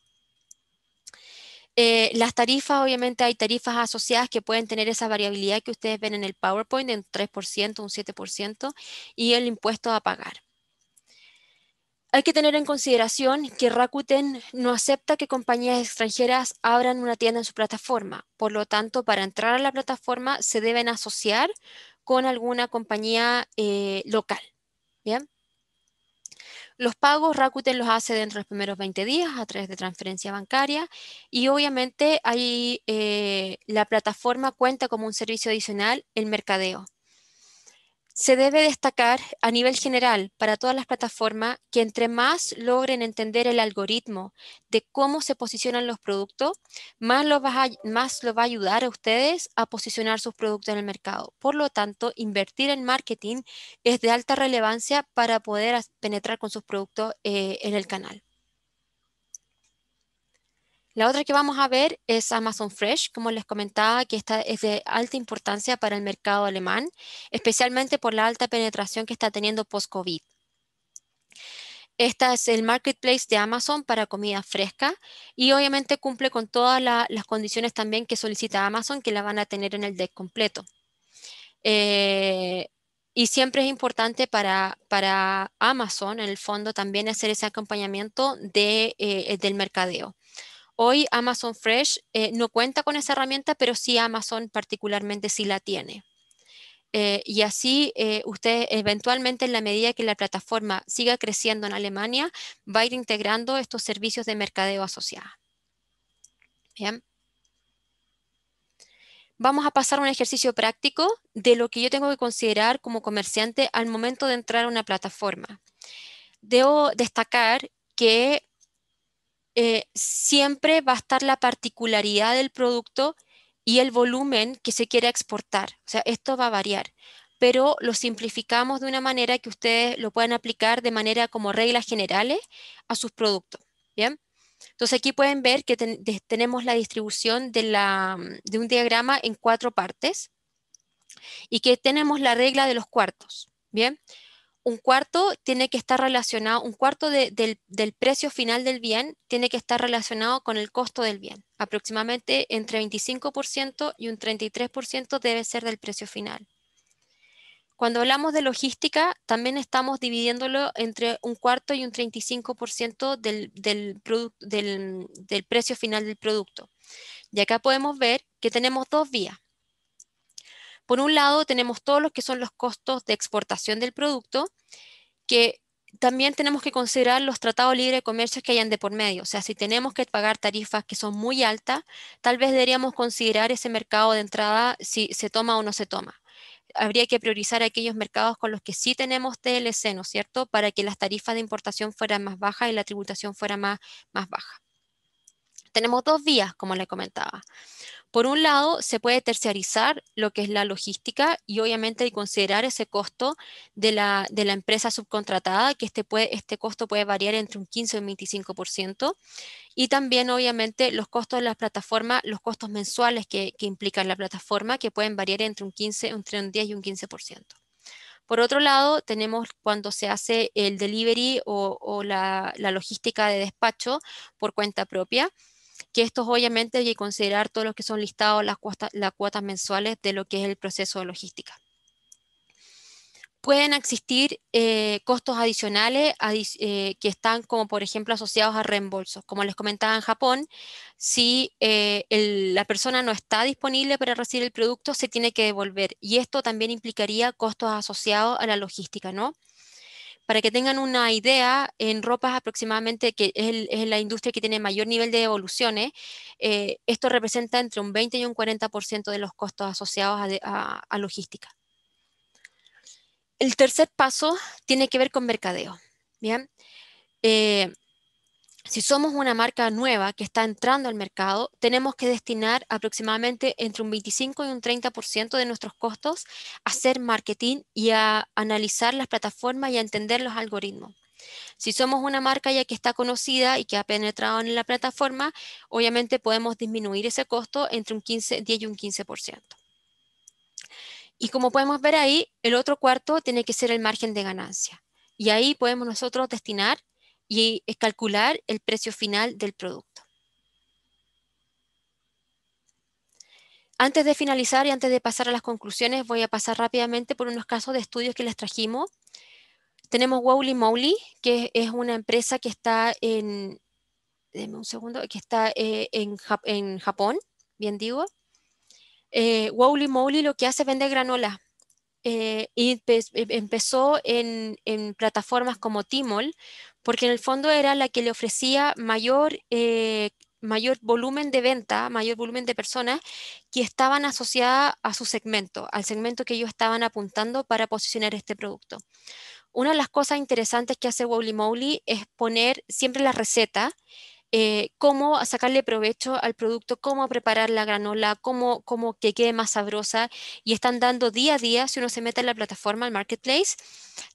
Speaker 1: Eh, las tarifas, obviamente hay tarifas asociadas que pueden tener esa variabilidad que ustedes ven en el PowerPoint, en 3%, un 7%, y el impuesto a pagar. Hay que tener en consideración que Rakuten no acepta que compañías extranjeras abran una tienda en su plataforma. Por lo tanto, para entrar a la plataforma se deben asociar con alguna compañía eh, local. ¿Bien? Los pagos Rakuten los hace dentro de los primeros 20 días a través de transferencia bancaria y obviamente ahí eh, la plataforma cuenta como un servicio adicional el mercadeo. Se debe destacar a nivel general para todas las plataformas que entre más logren entender el algoritmo de cómo se posicionan los productos, más los, va a, ayudar a ustedes a posicionar sus productos en el mercado. Por lo tanto, invertir en marketing es de alta relevancia para poder penetrar con sus productos eh, en el canal. La otra que vamos a ver es Amazon Fresh, como les comentaba, que esta es de alta importancia para el mercado alemán, especialmente por la alta penetración que está teniendo post-COVID. Esta es el marketplace de Amazon para comida fresca y obviamente cumple con todas las condiciones también que solicita Amazon, que la van a tener en el deck completo. Eh, y siempre es importante para, Amazon, en el fondo, también hacer ese acompañamiento de, eh, del mercadeo. Hoy Amazon Fresh eh, no cuenta con esa herramienta, pero sí Amazon particularmente sí la tiene. Eh, y así eh, usted eventualmente en la medida que la plataforma siga creciendo en Alemania, va a ir integrando estos servicios de mercadeo asociado. Bien. Vamos a pasar a un ejercicio práctico de lo que yo tengo que considerar como comerciante al momento de entrar a una plataforma. Debo destacar que eh, siempre va a estar la particularidad del producto y el volumen que se quiera exportar. O sea, esto va a variar, pero lo simplificamos de una manera que ustedes lo puedan aplicar de manera como reglas generales a sus productos. ¿Bien? Entonces aquí pueden ver que tenemos la distribución de un diagrama en cuatro partes y que tenemos la regla de los cuartos. Bien, un cuarto tiene que estar relacionado, un cuarto del, precio final del bien tiene que estar relacionado con el costo del bien. Aproximadamente entre 25% y un 33% debe ser del precio final. Cuando hablamos de logística, también estamos dividiéndolo entre un cuarto y un 35% del, del, del precio final del producto. Y acá podemos ver que tenemos dos vías. Por un lado, tenemos todos los que son los costos de exportación del producto, que también tenemos que considerar los tratados libres de comercio que hayan de por medio. O sea, si tenemos que pagar tarifas que son muy altas, tal vez deberíamos considerar ese mercado de entrada si se toma o no se toma. Habría que priorizar aquellos mercados con los que sí tenemos TLC, ¿no es cierto?, para que las tarifas de importación fueran más bajas y la tributación fuera más, más baja tenemos dos vías, como le comentaba. Por un lado, se puede terciarizar lo que es la logística y obviamente considerar ese costo de la, de la empresa subcontratada, que este, puede, este costo puede variar entre un 15 y un 25%, y también obviamente los costos de las plataformas, los costos mensuales que, que implica la plataforma, que pueden variar entre un 15, entre un 10 y un 15%. Por otro lado, tenemos cuando se hace el delivery o, o la, la logística de despacho por cuenta propia, que estos obviamente hay que considerar todos los que son listados las cuotas, mensuales de lo que es el proceso de logística. Pueden existir eh, costos adicionales eh, que están como por ejemplo asociados a reembolsos. Como les comentaba en Japón, si eh, la persona no está disponible para recibir el producto, se tiene que devolver. Y esto también implicaría costos asociados a la logística, ¿no? Para que tengan una idea, en ropas aproximadamente, que es, la industria que tiene mayor nivel de evoluciones, eh, esto representa entre un 20 y un 40% de los costos asociados a, logística. El tercer paso tiene que ver con mercadeo. Bien. Eh, si somos una marca nueva que está entrando al mercado, tenemos que destinar aproximadamente entre un 25 y un 30% de nuestros costos a hacer marketing y a analizar las plataformas y a entender los algoritmos. Si somos una marca ya que está conocida y que ha penetrado en la plataforma, obviamente podemos disminuir ese costo entre un 15, 10 y un 15%. Y como podemos ver ahí, el otro cuarto tiene que ser el margen de ganancia. Y ahí podemos nosotros destinar y calcular el precio final del producto. Antes de finalizar y antes de pasar a las conclusiones, voy a pasar rápidamente por unos casos de estudios que les trajimos. Tenemos Wowly Mowly, que es una empresa que está en, un segundo, que está eh, en, en, Japón, bien digo. Eh, Wowly Mowly lo que hace es vender granola. Eh, y em, empezó en, plataformas como Timol, porque en el fondo era la que le ofrecía mayor, eh, mayor volumen de venta, mayor volumen de personas que estaban asociadas a su segmento, al segmento que ellos estaban apuntando para posicionar este producto. Una de las cosas interesantes que hace Wowly Mowly es poner siempre la receta eh, cómo sacarle provecho al producto, cómo preparar la granola, cómo, cómo que quede más sabrosa y están dando día a día, si uno se mete en la plataforma, al marketplace,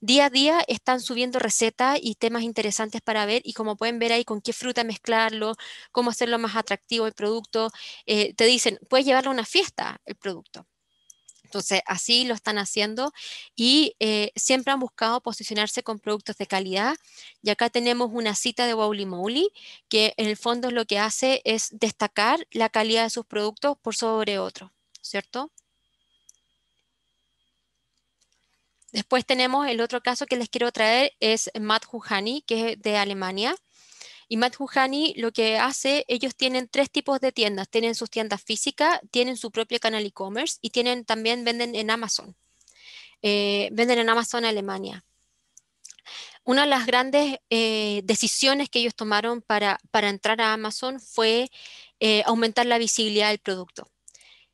Speaker 1: día a día están subiendo recetas y temas interesantes para ver y como pueden ver ahí con qué fruta mezclarlo, cómo hacerlo más atractivo el producto, eh, te dicen, puedes llevarlo a una fiesta el producto. Entonces, así lo están haciendo y eh, siempre han buscado posicionarse con productos de calidad. Y acá tenemos una cita de Wowly Mowly, que en el fondo lo que hace es destacar la calidad de sus productos por sobre otro. ¿cierto? Después tenemos el otro caso que les quiero traer, es Matt Juhani, que es de Alemania. Y Matt lo que hace, ellos tienen tres tipos de tiendas. Tienen sus tiendas físicas, tienen su propio canal e-commerce y tienen, también venden en Amazon. Eh, venden en Amazon Alemania. Una de las grandes eh, decisiones que ellos tomaron para, para entrar a Amazon fue eh, aumentar la visibilidad del producto.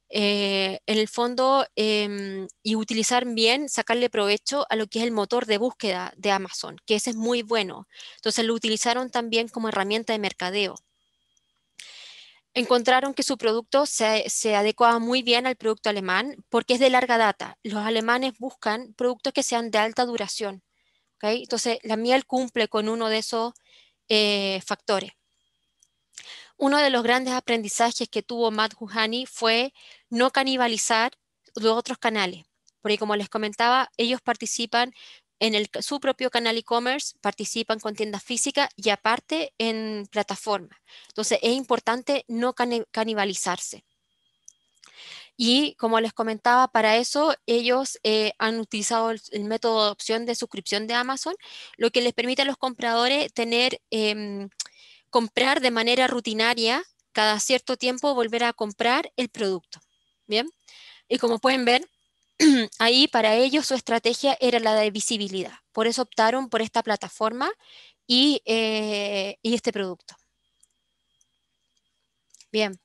Speaker 1: Eh, en el fondo, em, y utilizar bien, sacarle provecho a lo que es el motor de búsqueda de Amazon, que ese es muy bueno. Entonces lo utilizaron también como herramienta de mercadeo. Encontraron que su producto se, adecuaba muy bien al producto alemán porque es de larga data. Los alemanes buscan productos que sean de alta duración. Entonces la miel cumple con uno de esos eh, factores uno de los grandes aprendizajes que tuvo Matt Juhani fue no canibalizar los otros canales, porque como les comentaba, ellos participan en su propio canal e-commerce, participan con tiendas físicas y aparte en plataforma. Entonces es importante no canibalizarse. Y como les comentaba, para eso ellos eh, han utilizado el, método de opción de suscripción de Amazon, lo que les permite a los compradores tener, em, comprar de manera rutinaria, cada cierto tiempo volver a comprar el producto. ¿bien? Y como pueden ver, ahí para ellos su estrategia era la de visibilidad. Por eso optaron por esta plataforma y, eh, este producto. Bien.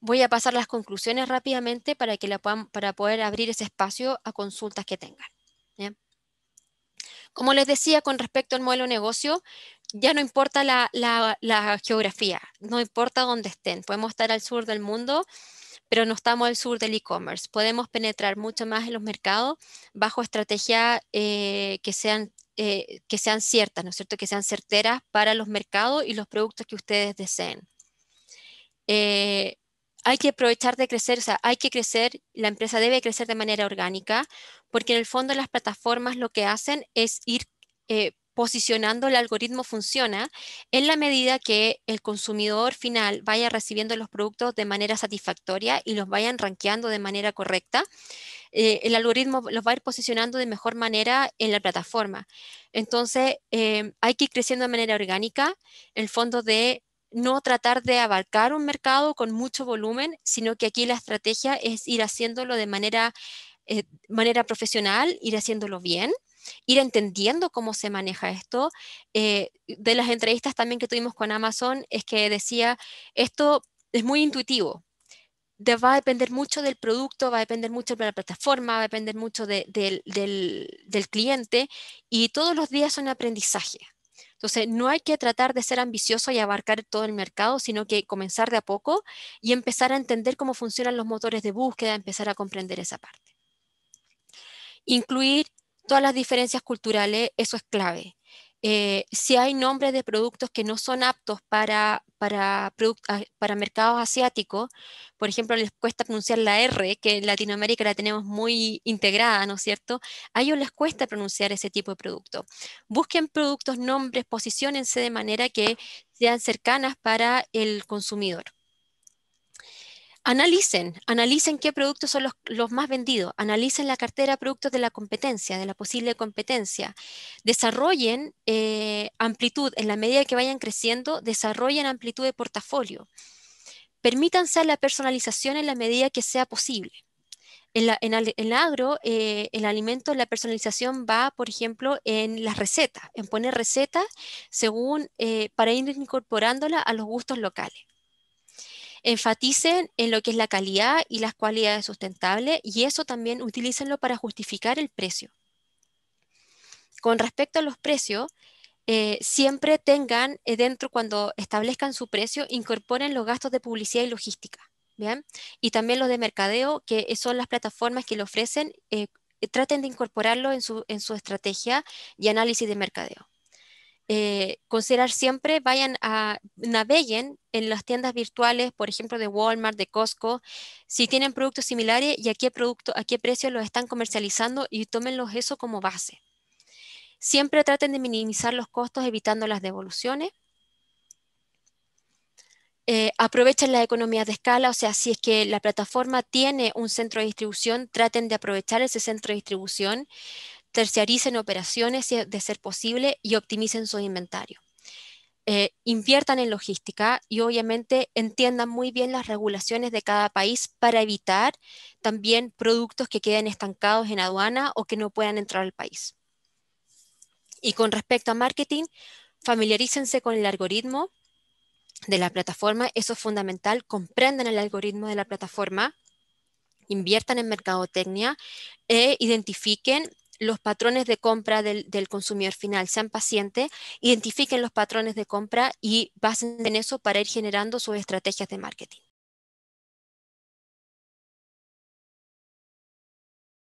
Speaker 1: Voy a pasar las conclusiones rápidamente para, que la para poder abrir ese espacio a consultas que tengan. Como les decía con respecto al modelo de negocio, ya no importa la, la geografía, no importa dónde estén, podemos estar al sur del mundo, pero no estamos al sur del e-commerce. Podemos penetrar mucho más en los mercados bajo estrategias eh, que, sean, eh, que sean ciertas, ¿no es cierto? Que sean certeras para los mercados y los productos que ustedes deseen. Eh, hay que aprovechar de crecer, o sea, hay que crecer, la empresa debe crecer de manera orgánica, porque en el fondo las plataformas lo que hacen es ir posicionando el algoritmo funciona en la medida que el consumidor final vaya recibiendo los productos de manera satisfactoria y los vayan rankeando de manera correcta. Eh, el algoritmo los va a ir posicionando de mejor manera en la plataforma. Entonces, eh, hay que ir creciendo de manera orgánica, el fondo de no tratar de abarcar un mercado con mucho volumen, sino que aquí la estrategia es ir haciéndolo de manera, eh, manera profesional, ir haciéndolo bien ir entendiendo cómo se maneja esto. Eh, de las entrevistas también que tuvimos con Amazon es que decía, esto es muy intuitivo, va a depender mucho del producto, va a depender mucho de la plataforma, va a depender mucho del, del, del, cliente y todos los días son aprendizaje. Entonces, no hay que tratar de ser ambicioso y abarcar todo el mercado, sino que comenzar de a poco y empezar a entender cómo funcionan los motores de búsqueda, empezar a comprender esa parte. Incluir todas las diferencias culturales, eso es clave. Eh, si hay nombres de productos que no son aptos para, para, ah, para mercados asiáticos, por ejemplo, les cuesta pronunciar la R, que en Latinoamérica la tenemos muy integrada, ¿no es cierto? A ellos les cuesta pronunciar ese tipo de producto. Busquen productos, nombres, posiciónense de manera que sean cercanas para el consumidor. Analicen, analicen qué productos son los, más vendidos, analicen la cartera de productos de la competencia, de la posible competencia, desarrollen eh, amplitud, en la medida que vayan creciendo, desarrollen amplitud de portafolio, permítanse la personalización en la medida que sea posible. En, el agro, eh, el alimento, la personalización va, por ejemplo, en las recetas, en poner recetas según, eh, para ir incorporándola a los gustos locales enfaticen en lo que es la calidad y las cualidades sustentables y eso también utilicenlo para justificar el precio. Con respecto a los precios, eh, siempre tengan eh, dentro cuando establezcan su precio, incorporen los gastos de publicidad y logística, Y también los de mercadeo, que eh, son las plataformas que le ofrecen, traten de incorporarlo en su, en su estrategia y análisis de mercadeo. Eh, considerar siempre, vayan a, naveguen en las tiendas virtuales, por ejemplo, de Walmart, de Costco, si tienen productos similares y a qué precio los están comercializando y tómenlos eso como base. Siempre traten de minimizar los costos evitando las devoluciones. Eh, aprovechen las economías de escala, o sea, si es que la plataforma tiene un centro de distribución, traten de aprovechar ese centro de distribución terciaricen operaciones de ser posible y optimicen su inventario. Eh, inviertan en logística y obviamente entiendan muy bien las regulaciones de cada país para evitar también productos que queden estancados en aduana o que no puedan entrar al país. Y con respecto a marketing, familiarícense con el algoritmo de la plataforma, eso es fundamental, comprendan el algoritmo de la plataforma, inviertan en mercadotecnia e identifiquen los patrones de compra del, consumidor final. Sean pacientes, identifiquen los patrones de compra y basen en eso para ir generando sus estrategias de marketing.